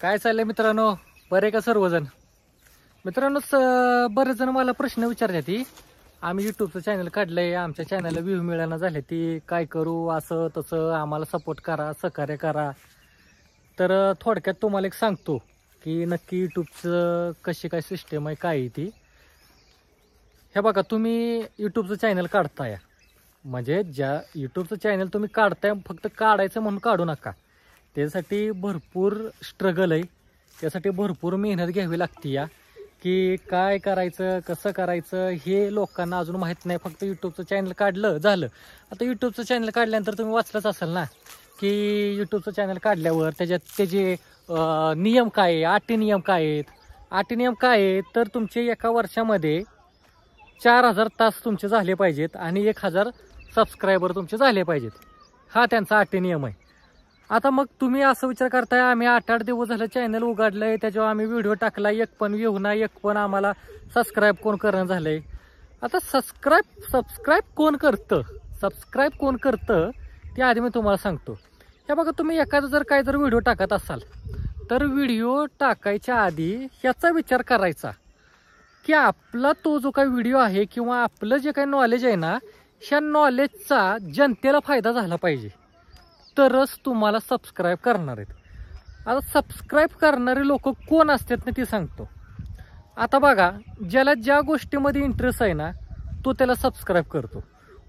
काय चाललंय मित्रांनो बरे का सर्वजण मित्रांनोच बरेच जण मला प्रश्न विचारले ती आम्ही युट्यूबचं चॅनल काढलंय आमच्या चॅनलला व्ह्यू मिळायला झाले ती काय करू असं तसं आम्हाला सपोर्ट करा सहकार्य करा तर थोडक्यात तुम्हाला एक सांगतो की नक्की यूट्यूबचं कशी काय सिस्टम आहे काय ती हे बघा तुम्ही यूट्यूबचं चॅनल काढताय म्हणजे ज्या यूट्यूबचं चॅनल तुम्ही काढताय फक्त काढायचं म्हणून काढू नका त्यासाठी भरपूर स्ट्रगल आहे त्यासाठी भरपूर मेहनत घ्यावी लागते या की काय करायचं कसं करायचं हे लोकांना अजून माहीत नाही फक्त यूट्यूबचं चॅनल काढलं झालं आता यूट्यूबचं चॅनल काढल्यानंतर तुम्ही वाचलंच असाल ना की यूट्यूबचं चॅनल काढल्यावर त्याच्यात त्याचे नियम काय आहे आटी नियम काय आहेत आटी नियम काय आहेत तर तुमचे एका वर्षामध्ये चार हजार तास तुमचे झाले पाहिजेत आणि एक हजार सबस्क्रायबर तुमचे झाले पाहिजेत हा त्यांचा आटी नियम आहे आता मग तुम्ही असं विचार करताय आम्ही आठ आठ दिवस झालं चॅनल उघडलंय त्याच्यावर आम्ही व्हिडिओ टाकला एक पण येऊ नाही एक पण आम्हाला सबस्क्राईब कोण करणं झालंय आता सबस्क्राईब सबस्क्राईब कोण करतं सबस्क्राईब कोण करतं ते आधी मी तुम्हाला सांगतो हे बघा तुम्ही एखादं जर काय जर व्हिडिओ टाकत असाल तर व्हिडिओ टाकायच्या आधी ह्याचा विचार करायचा की आपला तो जो काही व्हिडिओ आहे किंवा आपलं जे काही नॉलेज आहे ना ह्या नॉलेजचा जनतेला फायदा झाला पाहिजे तरच तुम्हाला सबस्क्राईब करणार आहेत आता सबस्क्राईब करणारे लोक कोण असतात ना ती सांगतो आता बघा ज्याला ज्या गोष्टीमध्ये इंटरेस्ट आहे ना तो त्याला सबस्क्राईब करतो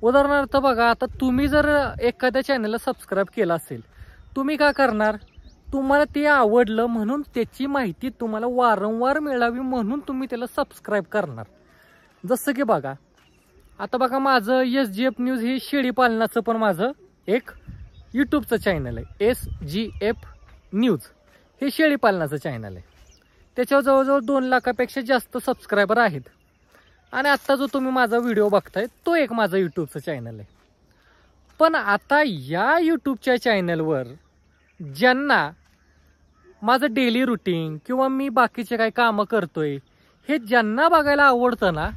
उदाहरणार्थ बघा आता तुम्ही जर एखाद्या चॅनलला सबस्क्राईब केला असेल तुम्ही काय करणार तुम्हाला ते आवडलं म्हणून त्याची माहिती तुम्हाला वारंवार मिळावी म्हणून तुम्ही त्याला सबस्क्राईब करणार जसं की बघा आता बघा माझं एस जी एफ न्यूज हे शेळी पालनाचं पण माझं एक यूट्यूबचं चॅनल आहे एस जी एफ न्यूज हे शेळीपालनाचं चॅनल आहे त्याच्यावर जवळजवळ दोन लाखापेक्षा जास्त सबस्क्रायबर आहेत आणि आत्ता जो तुम्ही माझा व्हिडिओ बघताय तो एक माझा यूट्यूबचं चॅनल आहे पण आता या यूट्यूबच्या चॅनलवर ज्यांना माझं डेली रुटीन किंवा मी बाकीचे काही कामं करतोय हे ज्यांना बघायला आवडतं ना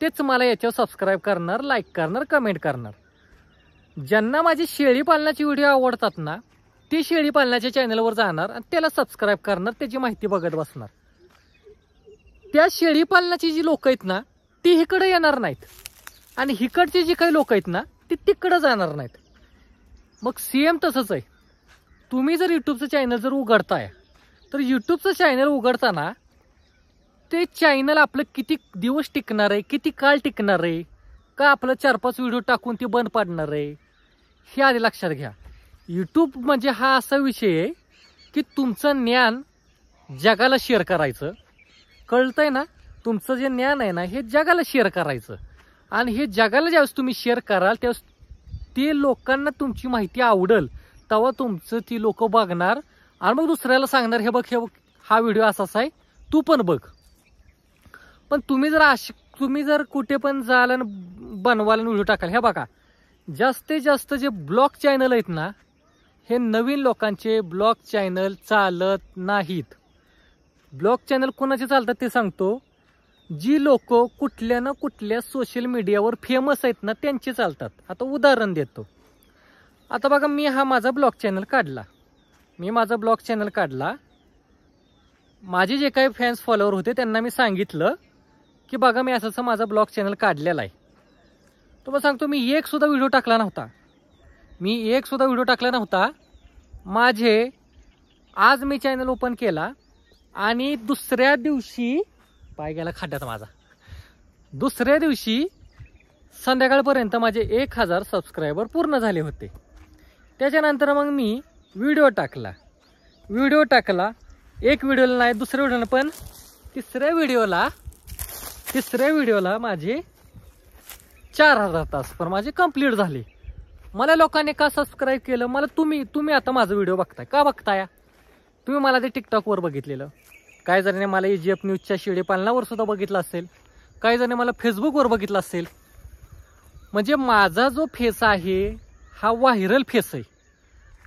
तेच मला याच्यावर सबस्क्राईब करणार लाईक करणार कमेंट करणार ज्यांना माझी शेळी पालनाची व्हिडिओ आवडतात ना ते शेळी पालनाच्या चॅनलवर जाणार आणि त्याला सबस्क्राईब करणार त्याची माहिती बघत बसणार त्या शेळी पालनाची जी लोक आहेत ना ती इकडे येणार नाहीत आणि हिकडची जी काही लोक आहेत ना ती तिकडं जाणार नाहीत मग एम तसंच आहे तुम्ही जर यूट्यूबचं चॅनल जर उघडताय तर यूट्यूबचं चॅनल उघडताना ते चॅनल आपलं किती दिवस टिकणार आहे किती काळ टिकणार आहे का आपलं चार पाच व्हिडिओ टाकून ती बंद पाडणार आहे हे आधी लक्षात घ्या यूट्यूब म्हणजे हा असा विषय आहे की तुमचं ज्ञान जगाला शेअर करायचं कळतंय ना तुमचं जे ज्ञान आहे ना हे जगाला शेअर करायचं आणि हे जगाला ज्यावेळेस तुम्ही शेअर कराल त्यावेळेस ते लोकांना तुमची माहिती आवडल तेव्हा तुमचं ती लोक बघणार आणि मग दुसऱ्याला सांगणार हे बघ हे बघ हा व्हिडिओ असाच आहे तू पण बघ पण तुम्ही जर अश तुम्ही जर कुठे पण जाल आणि बनवाल व्हिडिओ टाकाल हे बघा जास्तीत जास्त जे ब्लॉग चॅनल आहेत ना हे नवीन लोकांचे ब्लॉग चॅनल चालत नाहीत ब्लॉग चॅनल कोणाचे चालतात ते सांगतो जी लोक कुठल्या ना कुठल्या सोशल मीडियावर फेमस आहेत ना त्यांचे चालतात आता उदाहरण देतो आता बघा मी हा माझा ब्लॉग चॅनल काढला मी माझा ब्लॉग चॅनल काढला माझे जे काही फॅन्स फॉलोअर होते त्यांना मी सांगितलं की बघा मी असं माझा ब्लॉग चॅनल काढलेला आहे तुम्हाला सांगतो मी एक सुद्धा व्हिडिओ टाकला नव्हता मी एक सुद्धा व्हिडिओ टाकला नव्हता माझे आज मी चॅनल ओपन केला आणि दुसऱ्या दिवशी पाय गेला खड्ड्यात माझा दुसऱ्या दिवशी संध्याकाळपर्यंत माझे एक हजार सबस्क्रायबर पूर्ण झाले होते त्याच्यानंतर मग मी व्हिडिओ टाकला व्हिडिओ टाकला एक व्हिडिओला नाही दुसऱ्या व्हिडिओला पण तिसऱ्या व्हिडिओला तिसऱ्या व्हिडिओला माझे चार हजार तास पण माझे कम्प्लीट झाले मला लोकांनी का सबस्क्राईब केलं मला तुम्ही तुम्ही आता माझा व्हिडिओ बघताय का बघताय तुम्ही मला ते टिकटॉकवर बघितलेलं काही जणांनी मला ई e जी एफ न्यूजच्या शेडी पालनावर सुद्धा बघितलं असेल काही जणांनी मला फेसबुकवर बघितलं असेल म्हणजे माझा जो फेस आहे हा व्हायरल फेस आहे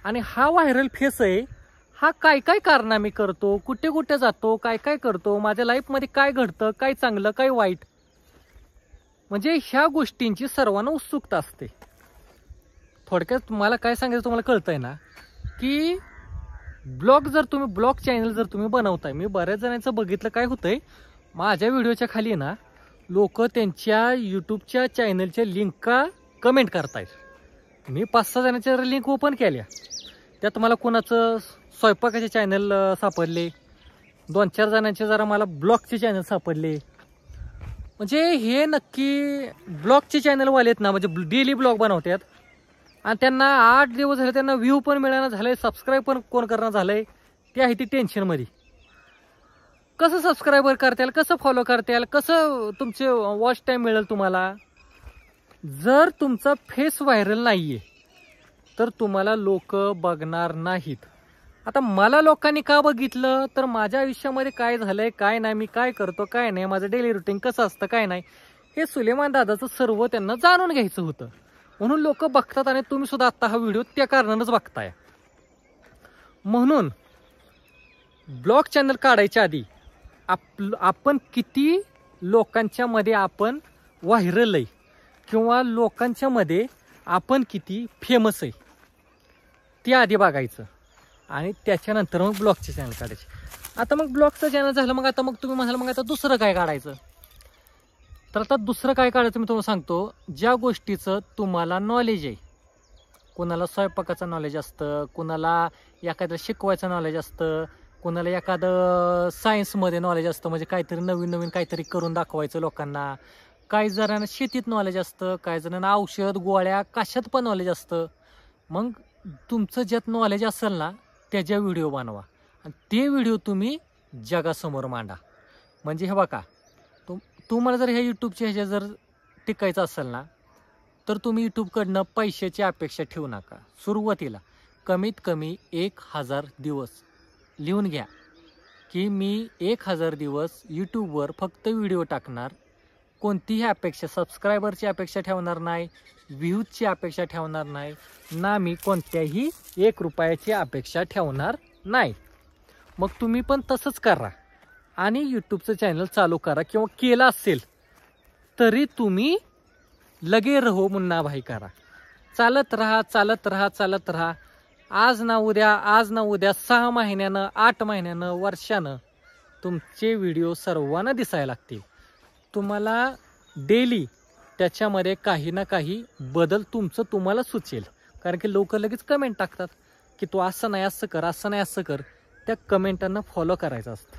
आणि हा व्हायरल फेस आहे हा काय काय कारण मी करतो कुठे कुठे जातो काय काय करतो माझ्या लाईफमध्ये काय घडतं काय चांगलं काय वाईट म्हणजे ह्या गोष्टींची सर्वांना उत्सुकता असते थोडक्यात मला काय सांगायचं तुम्हाला कळतंय ना की ब्लॉग जर तुम्ही ब्लॉग चॅनल जर तुम्ही बनवताय मी बऱ्याच जणांचं बघितलं काय होतंय माझ्या व्हिडिओच्या खाली ना लोक त्यांच्या यूट्यूबच्या चॅनलच्या लिंका कमेंट करतायत मी पाच सहा जणांच्या लिंक ओपन केल्या त्यात मला कोणाचं स्वयंपाकाचे चॅनल सापडले दोन चार जणांचे जरा मला ब्लॉगचे चॅनल सापडले म्हणजे हे नक्की ब्लॉगचे चॅनलवाले आहेत ना म्हणजे डेली ब्लॉग बनवतात आणि त्यांना आठ दिवस झाले त्यांना व्ह्यू पण मिळणं झालं आहे सबस्क्राईब पण कोण करणं झालं आहे ते आहे ती टेन्शनमध्ये कसं सबस्क्रायबर करता येईल कसं फॉलो करता येईल कसं तुमचे वॉच टाईम मिळेल तुम्हाला जर तुमचा फेस व्हायरल नाही आहे तर तुम्हाला लोक बघणार नाहीत आता मला लोकांनी का बघितलं तर माझ्या आयुष्यामध्ये काय झालंय काय नाही मी काय करतो काय नाही माझं डेली रुटीन कसं असतं काय नाही हे सुलेमान दादाचं सर्व त्यांना जाणून घ्यायचं होतं म्हणून लोक बघतात आणि तुम्ही सुद्धा आत्ता हा व्हिडिओ त्या कारणानंच बघताय म्हणून ब्लॉग चॅनल काढायच्या आधी आप आपण किती लोकांच्या मध्ये आपण व्हायरल आहे किंवा लोकांच्या मध्ये आपण किती फेमस आहे ते आधी बघायचं आणि त्याच्यानंतर मग ब्लॉगचे चॅनल काढायचे आता मग ब्लॉगचं चॅनल झालं मग आता मग तुम्ही म्हणाल मग आता दुसरं काय काढायचं तर आता दुसरं काय काढायचं मी तुम्हाला सांगतो ज्या गोष्टीचं तुम्हाला नॉलेज आहे कुणाला स्वयंपाकाचं नॉलेज असतं कुणाला एखादं शिकवायचं नॉलेज असतं कुणाला एखादं सायन्समध्ये नॉलेज असतं म्हणजे काहीतरी नवीन नवीन काहीतरी करून दाखवायचं लोकांना काही जणांना शेतीत नॉलेज असतं काही जणांना औषध गोळ्या कशात पण नॉलेज असतं मग तुमचं ज्यात नॉलेज असेल ना त्याच्या व्हिडिओ बनवा आणि ते व्हिडिओ तुम्ही जगासमोर मांडा म्हणजे हे बघा तुम तुम्हाला जर ह्या यूट्यूबच्या ह्याच्या जर टिकायचं असेल ना तर तुम्ही यूट्यूबकडनं पैशाची अपेक्षा ठेवू नका सुरुवातीला कमीत कमी एक हजार दिवस लिहून घ्या की मी एक हजार दिवस यूट्यूबवर फक्त व्हिडिओ टाकणार कोणतीही अपेक्षा सबस्क्रायबरची अपेक्षा ठेवणार नाही व्ह्यूजची अपेक्षा ठेवणार नाही ना मी कोणत्याही एक रुपयाची अपेक्षा ठेवणार नाही मग तुम्ही पण तसंच करा आणि यूट्यूबचं चॅनल चालू करा किंवा केलं असेल तरी तुम्ही लगे रहो मुन्ना भाई करा चालत राहा चालत राहा चालत राहा आज ना उद्या आज ना उद्या सहा महिन्यानं आठ महिन्यानं वर्षानं तुमचे व्हिडिओ सर्वांना दिसायला लागतील तुम्हाला डेली त्याच्यामध्ये काही ना काही बदल तुमचं तुम्हाला सुचेल कारण की लोक लगेच कमेंट टाकतात की तू असं नाही असं कर असं नाही असं कर त्या कमेंटांना फॉलो करायचं असतं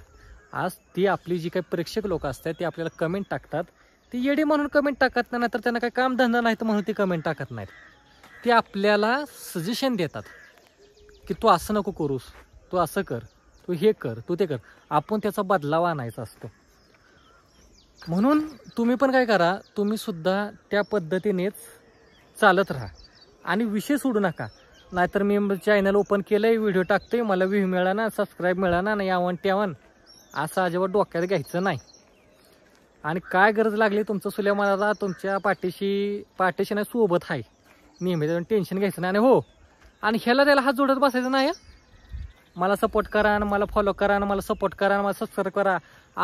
आज ती आपली जी काही प्रेक्षक लोक असतात ते आपल्याला कमेंट टाकतात ती येडी म्हणून कमेंट टाकत नाही तर त्यांना काही धंदा नाही तर म्हणून ती कमेंट टाकत नाहीत ते आपल्याला सजेशन देतात की तू असं नको करूस तू असं कर तू हे कर तू ते कर आपण त्याचा बदलाव आणायचा असतो म्हणून तुम्ही पण काय करा तुम्ही सुद्धा त्या पद्धतीनेच चालत राहा आणि विषय सोडू नका नाहीतर मी चॅनल ओपन केलं आहे व्हिडिओ टाकतोय मला व्ह्यू मिळाना सबस्क्राईब मिळाना नाही यावन त्यावन असं अजिबात डोक्यात घ्यायचं नाही आणि काय गरज लागली तुमचं सुलेमानाला तुमच्या पाठीशी पाठीशी नाही सोबत आहे नेहमी टेन्शन घ्यायचं नाही आणि हो आणि ह्याला त्याला हात जोडत बसायचं नाही मला सपोर्ट करा आणि मला फॉलो करा आणि मला सपोर्ट करा आणि मला सबस्क्राईब करा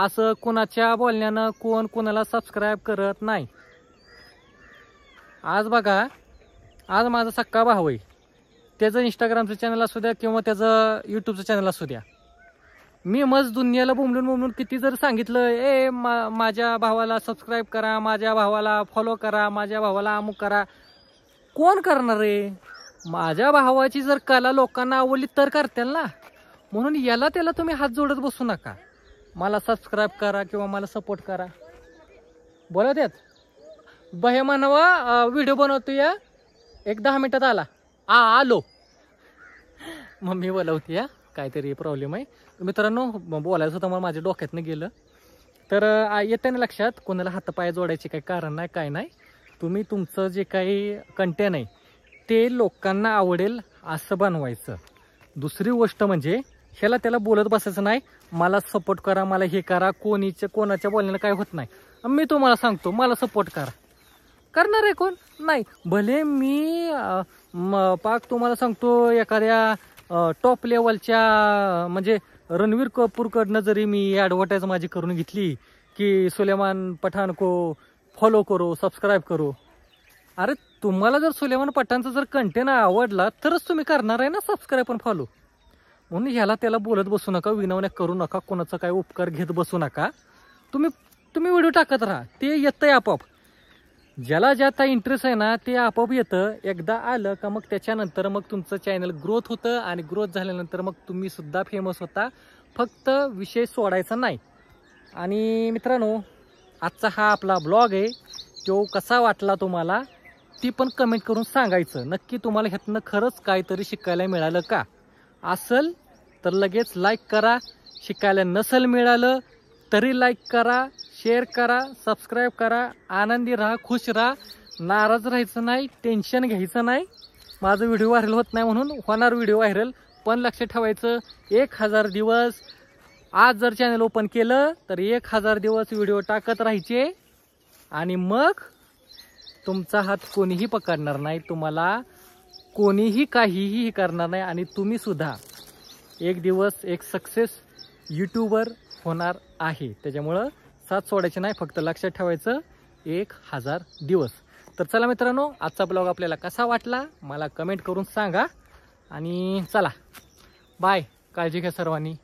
असं कोणाच्या बोलण्यानं कोण कोणाला सबस्क्राईब करत नाही आज बघा आज माझा सक्का भाव आहे त्याचं इंस्टाग्रामचं चॅनल असू द्या किंवा त्याचं यूट्यूबचं चॅनल असू द्या मी मज दुनियाला बुमलून बुमलून किती जर सांगितलं ए माझ्या भावाला सबस्क्राईब करा माझ्या भावाला फॉलो करा माझ्या भावाला अमुक करा कोण करणार रे माझ्या भावाची जर कला लोकांना आवडली तर करतील ना म्हणून याला त्याला तुम्ही हात जोडत बसू नका मला सबस्क्राईब करा किंवा मला सपोर्ट करा बोला त्यात बहे मानवा व्हिडिओ बनवतो या एक दहा मिनटात आला आ आलो मम्मी बोलावती या काहीतरी प्रॉब्लेम आहे मित्रांनो बोलायचं होतं मला माझ्या डोक्यातनं गेलं तर येते ना लक्षात कोणाला हातपाय जोडायचे काही कारण नाही काय नाही तुम्ही तुमचं जे काही कंटेन आहे ते लोकांना आवडेल असं बनवायचं दुसरी गोष्ट म्हणजे ह्याला त्याला बोलत बसायचं नाही मला सपोर्ट करा मला हे करा कोणीच्या कोणाच्या बोलण्याला काय होत नाही मी तुम्हाला सांगतो मला सपोर्ट करा करणार आहे कोण नाही भले मी पाक तुम्हाला सांगतो एखाद्या टॉप लेवलच्या म्हणजे रणवीर कपूरकडनं जरी मी ॲडव्हर्टाईज माझी करून घेतली की सुलेमान पठाण को फॉलो करो सबस्क्राईब करो अरे तुम्हाला जर सुलेमान पठाणचा जर कंटेंट आवडला तरच तुम्ही करणार आहे ना सबस्क्राईब पण फॉलो म्हणून ह्याला त्याला बोलत बसू नका विनवण्या करू नका कोणाचा काय उपकार घेत बसू नका तुम्ही तुम्ही व्हिडिओ टाकत राहा ते येतं आहे आपोआप ज्याला आता इंटरेस्ट आहे ना ते आपोआप येतं एकदा आलं का मग त्याच्यानंतर मग तुमचं चॅनल ग्रोथ होतं आणि ग्रोथ झाल्यानंतर मग तुम्ही सुद्धा फेमस होता फक्त विषय सोडायचा नाही आणि मित्रांनो आजचा हा आपला ब्लॉग आहे तो कसा वाटला तुम्हाला ती पण कमेंट करून सांगायचं नक्की तुम्हाला ह्यातनं खरंच काहीतरी शिकायला मिळालं का असल तर लगेच लाईक करा शिकायला नसल मिळालं तरी लाईक करा शेअर करा सबस्क्राईब करा आनंदी राहा खुश राहा नाराज राहायचं नाही टेन्शन घ्यायचं नाही माझं व्हिडिओ व्हायरल होत नाही म्हणून होणार व्हिडिओ व्हायरल पण लक्ष ठेवायचं एक हजार दिवस आज जर चॅनल ओपन केलं तर एक हजार दिवस व्हिडिओ टाकत राहायचे आणि मग तुमचा हात कोणीही पकडणार नाही तुम्हाला कोणीही काहीही करणार नाही आणि तुम्ही सुद्धा एक दिवस एक सक्सेस यूट्यूबर होणार आहे त्याच्यामुळं साथ सोडायचे नाही फक्त लक्षात ठेवायचं एक हजार दिवस तर चला मित्रांनो आजचा ब्लॉग आपल्याला कसा वाटला मला कमेंट करून सांगा आणि चला बाय काळजी घ्या सर्वांनी